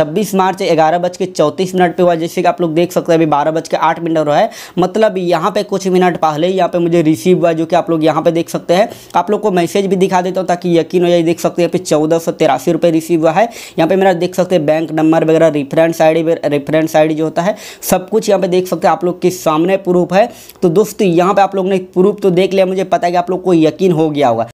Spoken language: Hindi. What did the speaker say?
छब्बीस मार्च ग्यारह बज के चौंतीस मिनट पर हुआ जैसे कि आप लोग देख सकते हैं अभी बारह बज के आठ मिनट हुआ है मतलब यहाँ पे कुछ मिनट पहले ही यहाँ पे मुझे रिसीव हुआ जो कि आप लोग यहाँ पे देख सकते हैं आप लोग को मैसेज भी दिखा देता हूँ ताकि यकीन हो जाए देख सकते हैं चौदह सौ तिरासी रुपये रिसीव हुआ है यहाँ पे मेरा देख सकते हैं बैंक नंबर वगैरह रेफरेंस आई रेफरेंस आई जो होता है सब कुछ यहाँ पे देख सकते हैं आप लोग के सामने प्रूफ है तो दोस्तों यहाँ पे आप लोग ने प्रूफ तो देख लिया मुझे पता है कि आप लोग को यकीन हो गया होगा